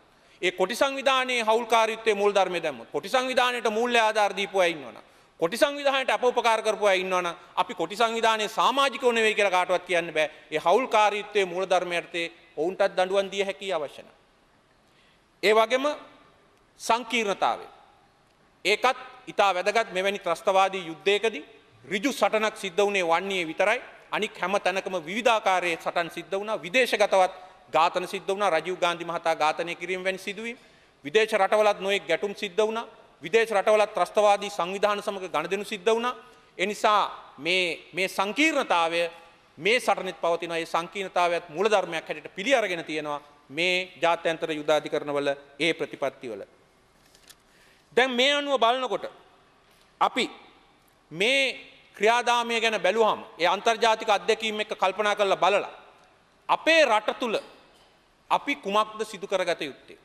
ඒ කොටි සංවිධානයේ හවුල්කාරීත්වය මූල් ධර්මය දැම්ම කොටි සංවිධානයට මූල්‍ය ආධාර දීපුවා ඉන්නවනම් කොටි සංවිධානයට අප උපකාර කරපුවා ඉන්නවනම් අපි කොටි සංවිධානයේ සමාජිකව නෙවෙයි කියලා කාටවත් කියන්න බෑ. ඒ හවුල්කාරීත්වයේ මූල ධර්මයටතේ ඔවුන්ටත් දඬුවම් දිය හැකි අවශ්‍ය නැහැ. ඒ වගේම සංකීර්ණතාවය ඒකත් ඉතා වැදගත් මෙවැනි ත්‍රස්තවාදී යුද්ධයකදී ඍජු සටනක් සිද්ධ වුණේ වන්නේ විතරයි අනික් හැම තැනකම විවිධාකාරයේ සටන් සිද්ධ වුණා විදේශගතවත් ඝාතන සිද්ධ වුණා රජීව් ගාන්ධි මහතා ඝාතනය කිරීම වැනි සිදුවීම් විදේශ රටවලත් නොයෙක් ගැටුම් සිද්ධ වුණා විදේශ රටවලත් ත්‍රස්තවාදී සංවිධාන සමග ගනුදෙනු සිද්ධ වුණා ඒ නිසා මේ මේ සංකීර්ණතාවය මේ සටනෙත් පවතින ඒ සංකීර්ණතාවයත් මූලධර්මයක් හැටියට පිළි අරගෙන තියෙනවා මේ ජාත්‍යන්තර යුධාධිකරණවල ඒ ප්‍රතිපත්තිවල දැන් මේ අනුව බලනකොට අපි මේ ක්‍රියාදාමය ගැන බැලුවහම ඒ අන්තර්ජාතික අධ්‍යක්ීම් එක්ක කල්පනා කරලා බලලා අපේ රට තුල අපි කුමක්ද සිදු කරගත යුත්තේ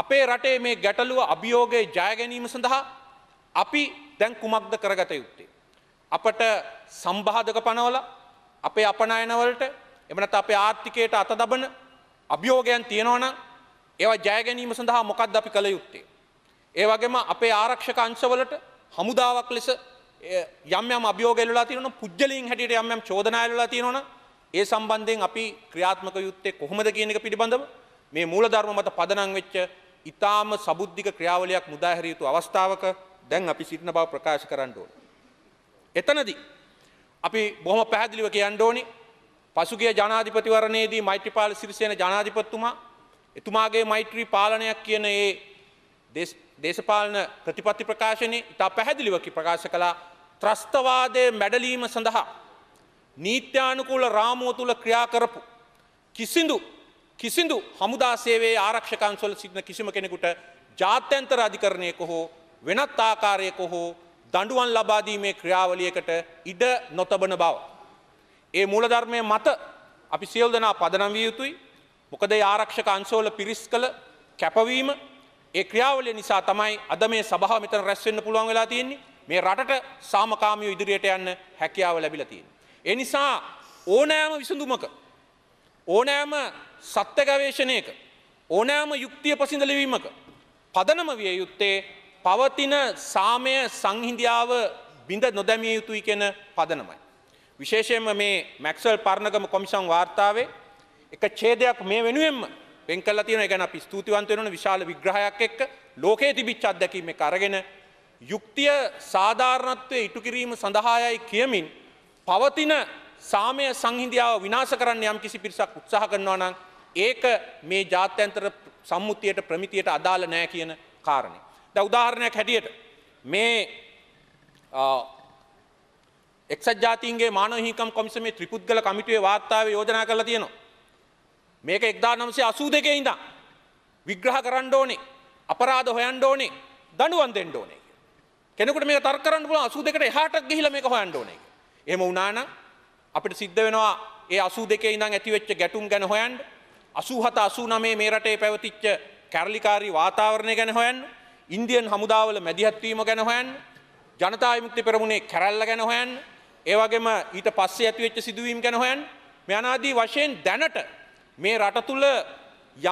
අපේ රටේ මේ ගැටලුව අභියෝගයේ ජය ගැනීම සඳහා අපි දැන් කුමක්ද කරගත යුත්තේ අපට සම්බාධක පනවල අපේ අපනයන වලට එම නැත්නම් අපේ ආර්ථිකයට අත දබන අභියෝගයන් තියෙනවා නම් ඒවා ජය ගැනීම සඳහා මොකක්ද අපි කළ යුත්තේ ඒ වගේම අපේ ආරක්ෂක අංශවලට හමුදාවක් ලෙස යම් යම් අභියෝග එල්ලලා තියෙනවා පුජ්‍යලීන් හැටියට යම් යම් චෝදනා එල්ලලා තියෙනවනම් ඒ සම්බන්ධයෙන් අපි ක්‍රියාත්මක යුත්තේ කොහොමද කියන එක පිළිබඳව මේ මූලධර්ම මත පදනම් වෙච්ච ඊටාම සබුද්ධික ක්‍රියාවලියක් මුදා හැරිය යුතු අවස්ථාවක දැන් අපි සිටින බව ප්‍රකාශ කරන්න ඕන. එතනදී අපි බොහොම පැහැදිලිව කියන්න ඕනි පසුගිය ජනාධිපතිවරණයේදී මෛත්‍රීපාල සිරිසේන ජනාධිපතිතුමා එතුමාගේ මෛත්‍රී පාලනයක් කියන ඒ දේශපාලන ප්‍රතිපත්ති ප්‍රකාශනය ඉතා පැහැදිලිවකි ප්‍රකාශ කළා ත්‍රස්තවාදය මැඩලීම සඳහා නීත්‍යානුකූල රාමුව තුළ ක්‍රියා කරපු කිසිදු කිසිදු හමුදා සේවේ ආරක්ෂකන්සොල සිටින කිසිම කෙනෙකුට ජාත්‍යන්තර අධිකරණයක හෝ වෙනත් ආකාරයක හෝ දඩුවන් ලබාදීමේ ක්‍රියාවලියකට ඉඩ නොතබන බව. ඒ මූලධර්මය මත අපි සියල් දෙනා පදනම් විය යුතුයි මොකද ආරක්ෂක අන්සෝල පිරිස් කළ කැපවීම ඒ ක්‍රියාවලිය නිසා තමයි අද මේ සභාව මෙතන රැස් වෙන්න පුළුවන් වෙලා තියෙන්නේ. මේ රටට සාමකාමීව ඉදිරියට යන්න හැකියාව ලැබිලා තියෙන්නේ. ඒ නිසා ඕනෑම විසඳුමක ඕනෑම සත්‍ය ගවේෂණයක ඕනෑම යුක්තිය පසිඳලවීමක පදනම විය යුත්තේ පවතින සාමය සංහිඳියාව බිඳ නොදැමිය යුතුයි කියන පදනමයි. විශේෂයෙන්ම මේ මැක්සල් පර්ණගම කොමිසම් වාර්තාවේ එක ඡේදයක් මේ වෙනුවෙන්ම වෙන් කල්ලා තියෙන ගැන අපි ස්තුතිවන්ත වෙනවන විශාල විග්‍රහයක් එක්ක ලෝකයේ තිබිච්ච අත්දැකීම් එක අරගෙන යුක්තිය සාධාරණත්වයේ ඉටු කිරීම සඳහායයි කියමින් පවතින සාමය සංහිඳියාව විනාශ කරන්න යම් කිසි පිරිසක් උත්සාහ කරනවා නම් ඒක මේ ජාත්‍යන්තර සම්මුතියට ප්‍රමිතියට අදාළ නෑ කියන කාරණේ. දැන් උදාහරණයක් හැටියට මේ එක්සත් ජාතීන්ගේ මානව හිමිකම් කොමිසමේ ත්‍රිපුද්ගල කමිටුවේ වාර්තාවේ යෝජනා කරලා තියෙනවා. මේක එක්දා නම්සේ අසූ දෙකේ ඉඳම්. විග්‍රහ කරන්න ඕනේ අපරාධ හොයන්න ඕනේ දඩුවන් දෙන්න ඕනේ. කෙනෙකුට මේ තර කරන්න පුළුවන් 82කට එහාට ගිහිල්ලා මේක හොයන්න ඕනේ. එහෙම වුණා නම් අපිට සිද්ධ වෙනවා ඒ 82 ඉඳන් ඇති වෙච්ච ගැටුම් ගැන හොයන්න 87 89 මේ රටේ පැවතිච්ච කැරලිකාරී වාතාවරණය ගැන හොයන්න ඉන්දියන් හමුදාවල මැදිහත් වීම ගැන හොයන්න ජනතා විමුක්ති පෙරමුණේ කැරැල්ල ගැන හොයන්න ඒ වගේම ඊට පස්සේ ඇති වෙච්ච සිදුවීම් ගැන හොයන්න මේ අනාදී වශයෙන් දැනට මේ රට තුල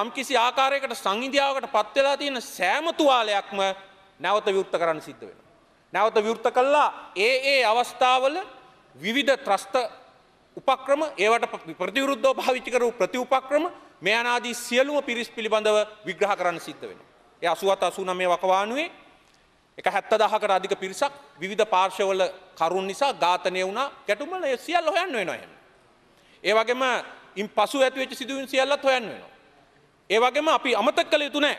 යම්කිසි ආකාරයකට සංහිඳියාවකට පත් වෙලා තියෙන සෑම තුවාලයක්ම නැවත විවෘත කරන්න සිද්ධ වෙනවා. නැවත විවෘත කළා ඒ ඒ අවස්ථාවල විවිධ ත්‍රස්ත උපක්‍රම ඒවට ප්‍රතිවිරුද්ධව භාවිතා කරපු ප්‍රතිඋපක්‍රම මේ අනාදී සියලුම පිරිස් පිළිබඳව විග්‍රහ කරන්න සිද්ධ වෙනවා. ඒ 87 89 වකවානුවේ එක 70000කට අධික පිරිසක් විවිධ පාර්ශවවල කරුණ නිසා ඝාතනය වුණා. ගැටුම්වල ඒ සියල්ල හොයන්න වෙනවා එහෙම. ඒ වගේම ඉන් පසු ඇතිවෙච්ච සිදුවීම් සියල්ලත් හොයන්න වෙනවා. ඒ වගේම අපි අමතක කළ යුතු නෑ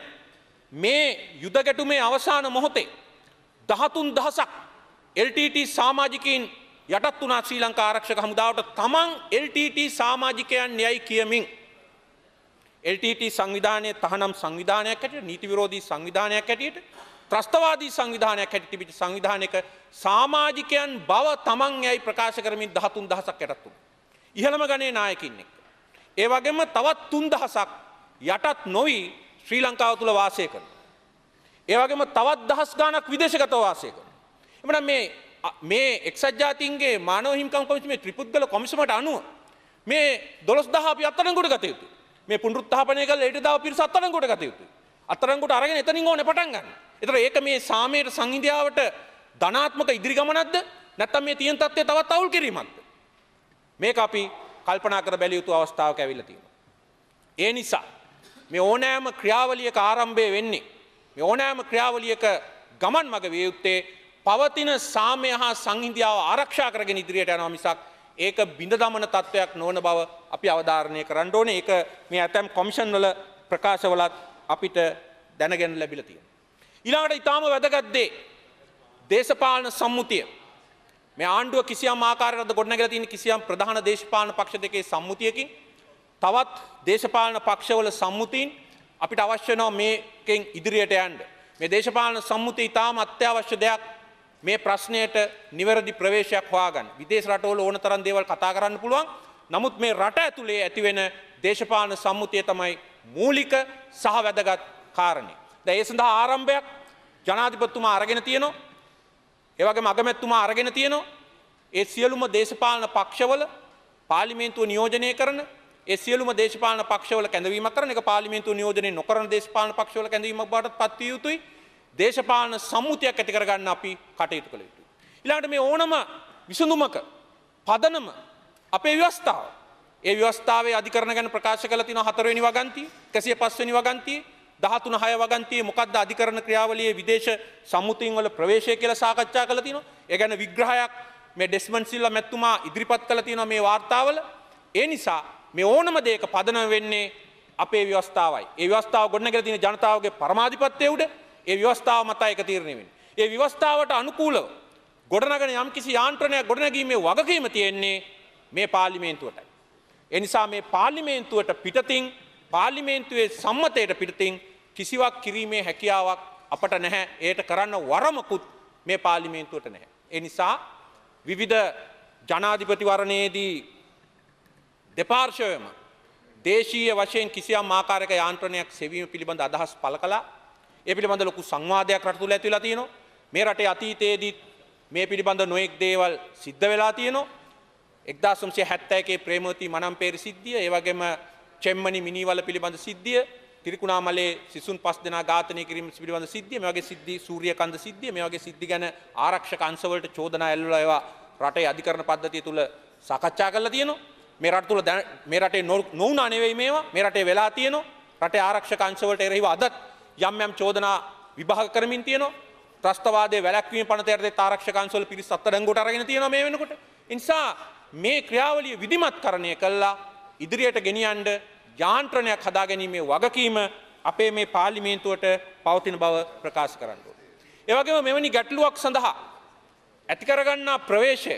මේ යුද ගැටුමේ අවසාන මොහොතේ දහතුන් දහසක් LTT සමාජිකයින් යටත් වුණා ශ්‍රී ලංකා ආරක්ෂක හමුදාවට තමන් LTT සමාජිකයන් යයි කියමින් LTT සංවිධානයේ තහනම් සංවිධානයක් හැටියට නීති විරෝධී සංවිධානයක් හැටියට ත්‍රස්තවාදී සංවිධානයක් හැටියට තිබිච්ච සංවිධානයක සමාජිකයන් බව තමන් යයි ප්‍රකාශ කරමින් 13000ක් යටත් වුණා. ඉහළම ගණේ නායකින් එක්ක ඒ වගේම තවත් තුන්දහසක් යටත් නොවී ශ්‍රී ලංකාව තුළ වාසය කරන. ඒ වගේම තවත් දහස් ගාණක් විදේශගතව වාසය කරන. එමනම් මේ මේ එක්සත් ජාතීන්ගේ මානව හිමිකම් කොමිසමේ ත්‍රිපුද්ගල කොමිසමට අනුව මේ 12000 අපි අත්අඩංගුවට ගත යුතුයි. මේ පුනරුත්ථාපනය කළා ඊට දාව පිරිස අත්අඩංගුවට ගත යුතුයි. අත්අඩංගුවට අරගෙන එතනින් ඕනේ පටන් ගන්න. ඒතර ඒක මේ සාමයේ සංහිඳියාවට ධනාත්මක ඉදිරි ගමනක්ද නැත්නම් මේ තියෙන தත්ත්වය තවත් අවුල් කිරීමක්ද? මේක අපි කල්පනා කර බැලිය යුතු අවස්ථාවක් ඇවිල්ලා තියෙනවා. ඒ නිසා මේ ඕනෑම ක්‍රියාවලියක ආරම්භය වෙන්නේ මේ ඕනෑම ක්‍රියාවලියක ගමන් මඟ විය යුත්තේ පවතින සාමය හා සංහිඳියාව ආරක්ෂා කරගෙන ඉදිරියට යනවා මිසක් ඒක බිඳ දමන තත්වයක් නොවන බව අපි අවධාරණය කරන්න ඕනේ. ඒක මේ ඇතම් කොමිෂන් වල ප්‍රකාශවලත් අපිට දැනගෙන ලැබිලා තියෙනවා. ඊළඟට ඊටාම වැදගත් දේ දේශපාලන සම්මුතිය මේ ආණ්ඩුව කිසියම් ආකාරයකට ගොඩනැගලා තියෙන කිසියම් ප්‍රධාන දේශපාලන පක්ෂ දෙකේ සම්මුතියකින් තවත් දේශපාලන පක්ෂවල සම්මුතීන් අපිට අවශ්‍ය වෙනවා මේකෙන් ඉදිරියට යන්න. මේ දේශපාලන සම්මුතිය ඉතාම අත්‍යවශ්‍ය දෙයක්. මේ ප්‍රශ්නයට නිවැරදි ප්‍රවේශයක් හොයාගන්න. විදේශ රටවල ඕන තරම් දේවල් කතා කරන්න පුළුවන්. නමුත් මේ රට ඇතුලේ ඇතිවෙන දේශපාලන සම්මුතිය තමයි මූලික සහ වැදගත් කාරණේ. දැන් ඒ සඳහා ආරම්භයක් ජනාධිපතිතුමා අරගෙන තියෙනවා. ඒවගේ මගමැත්තුමා අරගෙන තියෙනවා ඒ සියලුම දේශපාලන පක්ෂවල පාලිමේන්තුව නියෝජනය කරන ඒ සියලුම දේශපාලන පක්ෂවල කැඳවීමක් කරන එක පාලිමේන්තුව නියෝජනය නොකරන දේශපාලන පක්ෂවල කැඳවීමක් බවට පත්විය යුතුයි දේශපාලන සම්මුතියක් ඇති කරගන්න අපි කටයුතු කළ යුතුයි ඊළඟට මේ ඕනම විසඳුමක පදනම අපේ ව්‍යවස්ථාව ඒ ව්‍යවස්ථාවේ අධිකරණ ගැන ප්‍රකාශ කළ තියෙන හතරවෙනි වගන්තිය 105 වෙනි වගන්තියේ දහතුන හය වගන්තිය මොකක්ද අධිකරණ ක්‍රියාවලියේ විදේශ සම්මුතින් වල ප්‍රවේශය කියලා සාකච්ඡා කළ තිනවා. ඒ ගැන විග්‍රහයක් මේ ඩෙස්මන් සිල්ලා මැතිතුමා ඉදිරිපත් කළ තිනවා මේ වාර්තාවල. ඒ නිසා මේ ඕනම දෙයක පදනම වෙන්නේ අපේ ව්‍යවස්ථාවයි. ඒ ව්‍යවස්ථාව ගොඩනගලා තියෙන ජනතාවගේ පරමාධිපත්‍යය උඩ ඒ ව්‍යවස්ථාව මත ඒක තීරණය වෙන්නේ. ඒ ව්‍යවස්ථාවට අනුකූලව ගොඩනගන යම්කිසි යාන්ත්‍රණයක් ගොඩනැගීමේ වගකීම තියෙන්නේ මේ පාර්ලිමේන්තුවටයි. එනිසා මේ පාර්ලිමේන්තුවට පිටතින් පාර්ලිමේන්තුවේ සම්මතයට පිටතින් කිසිවක් කිරීමේ හැකියාවක් අපට නැහැ. ඒට කරන්න වරමකුත් මේ පාර්ලිමේන්තුවට නැහැ. ඒ නිසා විවිධ ජනාධිපතිවරණයේදී දෙපාර්ශවයම දේශීය වශයෙන් කිසියම් ආකාරයක යාන්ත්‍රණයක් සෙවීම පිළිබඳ අදහස් පළ කළා. ඒ පිළිබඳ ලොකු සංවාදයක් රට තුල ඇති වෙලා තියෙනවා. මේ රටේ අතීතයේදී මේ පිළිබඳ නොඑක් දේවල් සිද්ධ වෙලා තියෙනවා. 1971 ප්‍රේමවති මනම්පේරි සිද්ධිය, ඒ වගේම චෙම්මනි මිනිවල පිළිබඳ සිද්ධිය, තිරිකුණාමලේ සිසුන් පස් දෙනා ඝාතනය කිරීම පිළිබඳ සිද්ධිය මේ වගේ සිද්ධි සූර්යකන්ද සිද්ධිය මේ වගේ සිද්ධි ගැන ආරක්ෂක අංශවලට චෝදනා ඇල්ලලා ඒවා රටේ අධිකරණ පද්ධතිය තුල සාකච්ඡා කරලා තියෙනවා මේ රට තුල මේ රටේ නොවුනා නෙවෙයි මේවා මේ රටේ වෙලා තියෙනවා රටේ ආරක්ෂක අංශවලට එරෙහිව අදත් යම් යම් චෝදනා විභාග කරමින් තියෙනවා ත්‍රස්තවාදයේ වැළැක්වීම පනත යටතේ ආරක්ෂක අංශවල පිරිස් අත්අඩංගුවට අරගෙන තියෙනවා මේ වෙනකොට. ඒ නිසා මේ ක්‍රියාවලිය විධිමත්කරණය කළා ඉදිරියට ගෙනියන්න යාන්ත්‍රණයක් හදාගැනීමේ වගකීම අපේ මේ පාර්ලිමේන්තුවට පවතින බව ප්‍රකාශ කරන්න. ඒවගේම මෙවැනි ගැටලුවක් සඳහා ඇතිකරගන්නා ප්‍රවේශය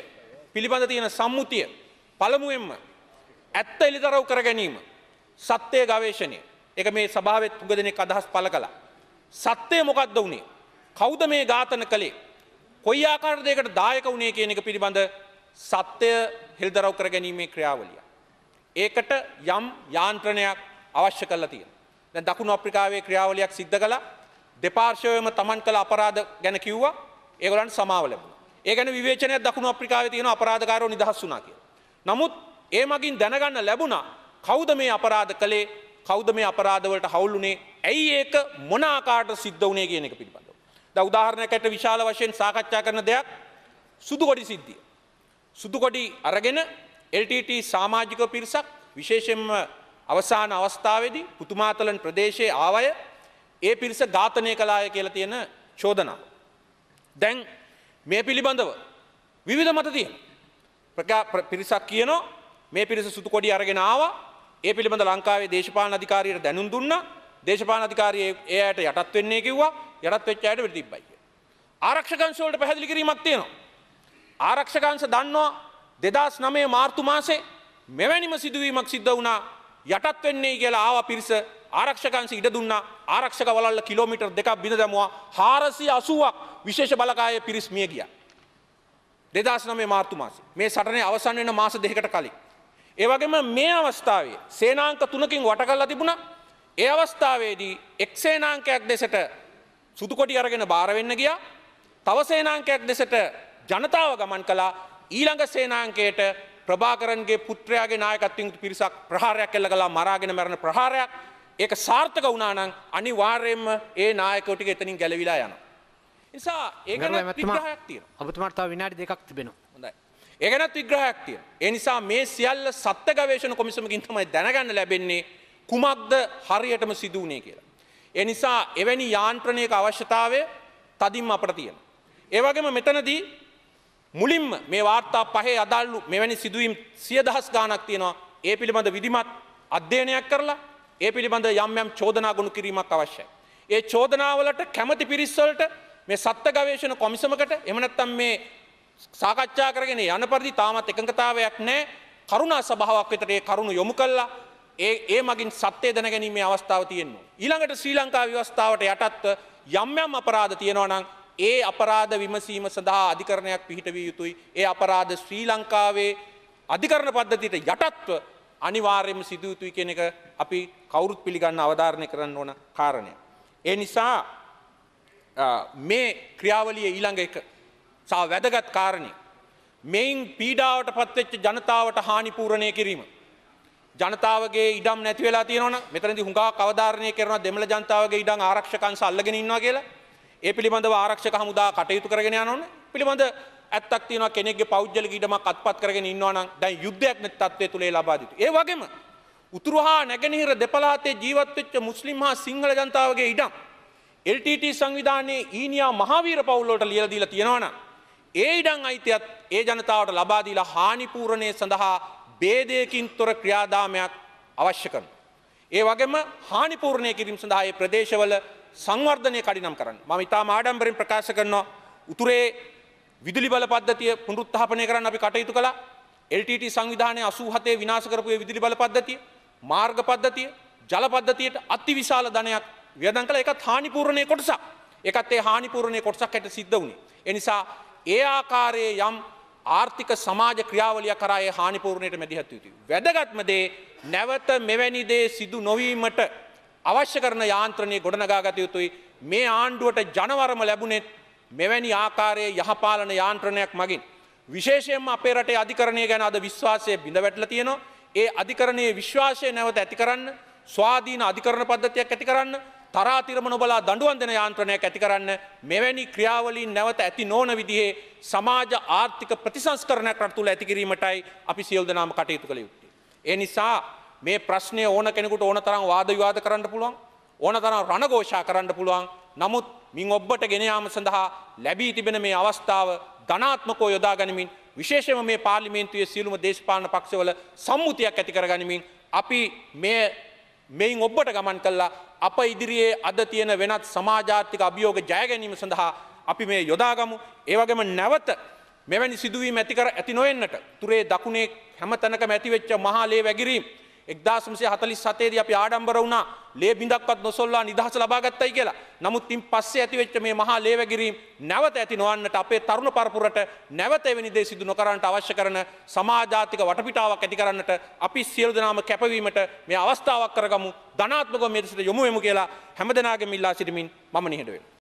පිළිබඳ තියෙන සම්මුතිය පළමුුවෙන්ම ඇත්ත එළිදරව් කර ගැනීම සත්‍යය ගවේශණය එක මේ සභාවත් තුග දෙනෙක් අදහස් පල කලා. සත්‍යය මොකක්ද වුණේ කෞද මේ ඝාතන කළේ කොයි ආකාර දෙකට දායක වුණේ කියන එක පිළිබඳ සත්‍යය හෙල්දරව් කර ගැනීමේ ක්‍රියාවලිය. ඒකට යම් යාන්ත්‍රණයක් අවශ්‍ය කරලා තියෙන. දැන් දකුණු අප්‍රිකාවේ ක්‍රියාවලියක් සිද්ධ කළා. දෙපාර්ශවයම තමන් කළ අපරාධ ගැන කිව්වා. ඒගොල්ලන්ට සමාව ලැබුණා. ඒ ගැන විවේචනයක් දකුණු අප්‍රිකාවේ තියෙන අපරාධකාරෝ නිදහස් වුණා කියලා. නමුත් ඒ මගින් දැනගන්න ලැබුණා කවුද මේ අපරාධ කළේ? කවුද මේ අපරාධ වලට හවුල් වුණේ? ඇයි ඒක මොන ආකාරයට සිද්ධ වුණේ කියන එක පිළිබඳව. දැන් උදාහරණයකට විශාල වශයෙන් සාකච්ඡා කරන දෙයක් සුදුකොඩි සිද්ධිය. සුදුකොඩි අරගෙන LTT සමාජික පිරිසක් විශේෂයෙන්ම අවසාන අවස්ථාවේදී පුතුමාතලන් ප්‍රදේශයේ ආවය ඒ පිරිස ඝාතනය කළාය කියලා තියෙන චෝදනාව. දැන් මේ පිළිබඳව විවිධ මත තියෙනවා. පිරිසක් කියනවා මේ පිරිස සුතු කොඩි අරගෙන ආවා. ඒ පිළිබඳ ලංකාවේ දේශපාලන අධිකාරියට දැනුම් දුන්නා. දේශපාලන අධිකාරිය ඒ අයට යටත් වෙන්නේ කිව්වා. යටත් වෙච්ච අයට වෙඩි තිබ්බයි කියලා. ආරක්ෂක අංශ වලට පැහැදිලි කිරීමක් තියෙනවා. ආරක්ෂක අංශ දන්නවා දෙදස් නමේ මාර්තු මාසේ මෙවැනිම සිදුවීමක් සිද්ධ වුණා යටත් වෙන්නේ කියලා ආව පිරිස ආරක්ෂකන්සි ඉඩ දුන්නා ආරක්ෂක වලල්ල කිලෝමීටර් දෙකක් බිඳ දැමුවා 480ක් විශේෂ බලකායේ පිරිස් මිය ගියා 2009 මාර්තු මාසේ මේ සටනේ අවසන් වෙන මාස දෙකකට කලින් ඒ වගේම මේ අවස්ථාවේ සේනාංක තුනකින් වට කරලා තිබුණා ඒ අවස්ථාවේදී එක් සේනාංකයක් දෙසට සුදු කොටි අරගෙන බාර වෙන්න ගියා තව සේනාංකයක් දෙසට ජනතාව ගමන් කළා ඊළඟ සේනාංකයට ප්‍රභාකරන්ගේ පුත්‍රයාගේ නායකත්වයෙන් පිරිසක් ප්‍රහාරයක් එල්ල කළා මරාගෙන මැරෙන ප්‍රහාරයක්. ඒක සාර්ථක වුණා නම් අනිවාර්යයෙන්ම ඒ නායකයෝ ටික එතනින් ගැලවිලා යනවා. නිසා ඒක ගැන විග්‍රහයක් තියෙනවා. ඔබතුමාට තව විනාඩි දෙකක් තිබෙනවා. හොඳයි. ඒ ගැනත් විග්‍රහයක් තියෙනවා. ඒ නිසා මේ සියල්ල සත්ත්ව ගවේෂණ කොමිසමකින් තමයි දැනගන්න ලැබෙන්නේ කුමක්ද හරියටම සිදු වුණේ කියලා. ඒ නිසා එවැනි යාන්ත්‍රණයක අවශ්‍යතාවය තදින්ම අපට තියෙනවා. ඒ වගේම මෙතනදී මුලින්ම මේ වාර්තා පහේ අදාළු මෙවැනි සිදුවීම් සියදහස් ගාණක් තියෙනවා. ඒ පිළිබඳ විධිමත් අධ්‍යයනයක් කරලා ඒ පිළිබඳ යම් යම් චෝදනා ගොනු කිරීමක් අවශ්‍යයි. ඒ චෝදනාවලට කැමති පිරිස්වලට මේ සත්ත්ව ගවේෂණ කොමිසමකට එහෙම නැත්නම් මේ සාකච්ඡා කරගෙන යන පරිදි තාමත් එකඟතාවයක් නැහැ. කරුණා සභාවක් විතර ඒ කරුණ යොමු කළා. ඒ ඒ මගින් සත්‍ය දැනගැනීමේ අවස්ථාව තියෙනවා. ඊළඟට ශ්‍රී ලංකා ව්‍යවස්ථාවට යටත්ව යම් යම් අපරාධ තියෙනවා නම් ඒ අපරාධ විමසීම සඳහා අධිකරණයක් පිහිටවිය යුතුයි. ඒ අපරාධ ශ්‍රී ලංකාවේ අධිකරණ පද්ධතියට යටත්ව අනිවාර්යයෙන්ම සිදු යුතුයි කියන එක අපි කවුරුත් පිළිගන්න අවධාරණය කරන්න ඕන කාරණයක්. ඒ නිසා මේ ක්‍රියාවලිය ඊළඟ එක සා වැදගත් කාරණේ මෙයින් පීඩාවට පත්වෙච්ච ජනතාවට හානි පූරණය කිරීම ජනතාවගේ ඉඩම් නැති වෙලා තියෙනවනම් මෙතනදී හුඟා කවදාරණය කරනවා දෙමළ ජනතාවගේ ඉඩම් ආරක්ෂකංශ අල්ලගෙන ඉන්නවා කියලා ඒ පිළිබඳව ආරක්ෂක හමුදා කටයුතු කරගෙන යනවනේ. පිළිබඳ ඇත්තක් තියෙනවා කෙනෙක්ගේ පෞද්ගලික ඉඩමක් අත්පත් කරගෙන ඉන්නවා නම් දැන් යුද්ධයක් නැති තත්ත්වයේ තුලේ ලබා දිතු. ඒ වගේම උතුරු හා නැගෙනහිර දෙපළාතේ ජීවත් වෙච්ච මුස්ලිම් හා සිංහල ජනතාවගේ ඉඩම් LTT සංවිධානයේ ඊනියා මහාවීර පවුල් වලට ලියලා දීලා තියෙනවනම් ඒ ඉඩම් අයිතියත් ඒ ජනතාවට ලබා දීලා හානි පූරණය සඳහා ભેදයකින් තොර ක්‍රියාදාමයක් අවශ්‍ය කරනවා. ඒ වගේම හානි පූර්ණය කිරීම සඳහා ඒ ප්‍රදේශවල සංවර්ධනය කඩිනම් කරන්න මම ඉතා ආඩම්බරින් ප්‍රකාශ කරනවා උතුරේ විදුලි බල පද්ධතිය පුනරුත්ථාපනය කරන්න අපි කටයුතු කළා LTT සංවිධානයේ 87 විනාශ කරපු විදුලි බල පද්ධතිය මාර්ග පද්ධතිය ජල පද්ධතියට අතිවිශාල ධනයක් වියදම් කළා ඒකත් හානිපූර්ණයේ කොටසක් ඒකත් ඒ හානිපූර්ණයේ කොටසක් හැට සිද්ධ වුණේ ඒ නිසා ඒ ආකාරයේ යම් ආර්ථික සමාජ ක්‍රියාවලිය කරා ඒ හානිපූර්ණයට මැදිහත් යුතුයි වැදගත්ම දේ නැවත මෙවැනි දේ සිදු නොවීමට අවශ්‍ය කරන යාන්ත්‍රණය ගොඩනගා ගත යුතුයි. මේ ආණ්ඩුවට ජනවරම ලැබුණෙත් මෙවැනි ආකාරයේ යහපාලන යාන්ත්‍රණයක් මගින්. විශේෂයෙන්ම අපේ රටේ අධිකරණය ගැන අද විශ්වාසය බිඳ වැටලා තියෙනවා. ඒ අධිකරණයේ විශ්වාසය නැවත ඇති කරන්න ස්වාධීන අධිකරණ පද්ධතියක් ඇති කරන්න තරාතිරම නොබලා දඬුවම් දෙන යාන්ත්‍රණයක් ඇති කරන්න මෙවැනි ක්‍රියාවලීන් නැවත ඇති නොවන විදිහේ සමාජ ආර්ථික ප්‍රතිසංස්කරණයක් රට තුළ ඇති කිරීමටයි අපි සියලු දෙනාම කටයුතු කළ යුත්තේ. ඒ නිසා මේ ප්‍රශ්නය ඕන කෙනෙකුට ඕන තරම් වාද විවාද කරන්න පුළුවන් ඕන තරම් රණഘോഷා කරන්න පුළුවන් නමුත් මින් ඔබට ගෙන යාම සඳහා ලැබී තිබෙන මේ අවස්ථාව ධනාත්මකව යොදා ගනිමින් විශේෂම මේ පාර්ලිමේන්තුවේ සියලුම දේශපාලන පක්ෂවල සම්මුතියක් ඇති කර ගනිමින් අපි මේ මෙයින් ඔබට ගමන් කළා අප ඉදිරියේ අද තියෙන වෙනත් සමාජාර්ථික අභියෝග ජය ගැනීම සඳහා අපි මේ යොදාගමු ඒවගේම නැවත මෙවැනි සිදුවීම ඇතිකර ඇති නොවෙන්නට තුරේ දකුණේ හැම තැනකම ඇතිවෙච්ච මහාලේ වැගිරීම් එක්දාසුන්සේ හතලි සතේදී අපි ආඩම්බර වුණා ලේ බිඳක්වත් නොසොල්ලා නිදහස ලබා ගත්තයි කියලා. නමුත් ඉන් පස්සේ ඇතිවෙච්ච මේ මහා ලේවැගිරීම් නැවත ඇති නොවන්නට අපේ තරුණ පරපුරට නැවත එවැනි දේ සිදු නොකරන්නට අවශ්‍ය කරන සමාජාතික වටපිටාවක් ඇති කරන්නට අපි සියලු දෙනාම කැපවීමට මේ අවස්ථාවක් කරගමු ධනාත්මකව මේ දෙසට යොමු වෙමු කියලා හැමදෙනාගේම ඉල්ලා සිටිමින් මම නිහඬ වෙනවා.